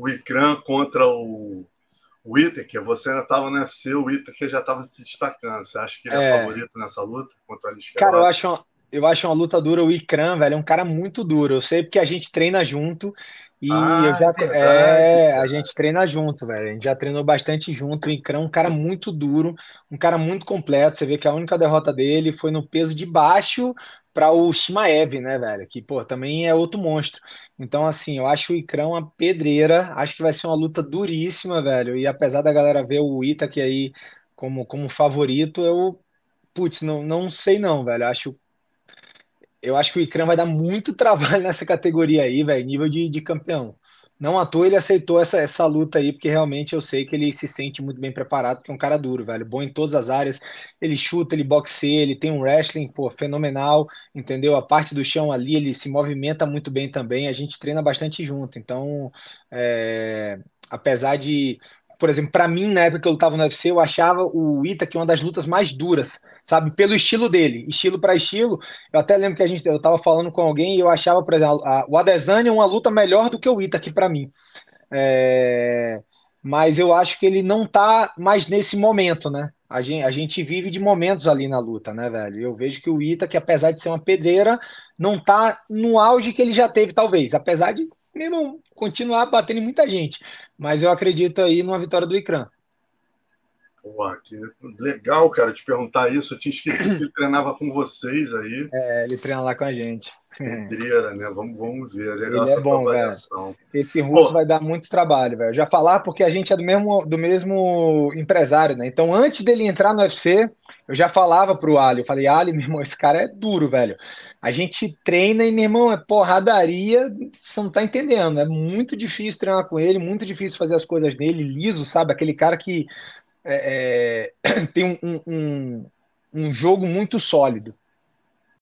o Ikram contra o, o Itaker, você ainda estava no UFC, o Itaker já estava se destacando. Você acha que ele é, é favorito nessa luta contra o Alisson? Cara, eu acho, eu acho uma luta dura. O Ikram, velho, é um cara muito duro. Eu sei porque a gente treina junto. E ah, eu já. É verdade, é, é, a gente treina junto, velho. A gente já treinou bastante junto. O Ikram é um cara muito duro, um cara muito completo. Você vê que a única derrota dele foi no peso de baixo para o Shimaev, né, velho? Que, pô, também é outro monstro. Então, assim, eu acho o Ikram uma pedreira. Acho que vai ser uma luta duríssima, velho. E apesar da galera ver o Ita aí como, como favorito, eu. Putz, não, não sei não, velho. Acho eu acho que o Ikram vai dar muito trabalho nessa categoria aí, velho, nível de, de campeão. Não à toa ele aceitou essa, essa luta aí, porque realmente eu sei que ele se sente muito bem preparado, porque é um cara duro, velho, bom em todas as áreas. Ele chuta, ele boxeia, ele tem um wrestling, pô, fenomenal, entendeu? A parte do chão ali, ele se movimenta muito bem também. A gente treina bastante junto, então, é, apesar de por exemplo, para mim, na época que eu lutava no UFC, eu achava o Ita é uma das lutas mais duras, sabe? Pelo estilo dele, estilo para estilo. Eu até lembro que a gente, eu tava falando com alguém e eu achava, por exemplo, a, o Adesanya é uma luta melhor do que o Ita para mim. É, mas eu acho que ele não tá mais nesse momento, né? A gente, a gente vive de momentos ali na luta, né, velho? Eu vejo que o Ita, que apesar de ser uma pedreira, não tá no auge que ele já teve, talvez. Apesar de, meu irmão, continuar batendo em muita gente. Mas eu acredito aí numa vitória do Icran. Porra, que legal, cara, te perguntar isso. Eu tinha esquecido que ele treinava com vocês aí. É, ele treina lá com a gente. Pedreira, né? Vamos, vamos ver. É legal ele é bom, Esse russo Pô. vai dar muito trabalho, velho. Já falar ah, porque a gente é do mesmo, do mesmo empresário, né? Então, antes dele entrar no UFC, eu já falava pro Ali. Eu falei, Ali, meu irmão, esse cara é duro, velho. A gente treina e, meu irmão, é porradaria. Você não tá entendendo. É muito difícil treinar com ele, muito difícil fazer as coisas dele. Liso, sabe? Aquele cara que é, é tem um, um, um jogo muito sólido.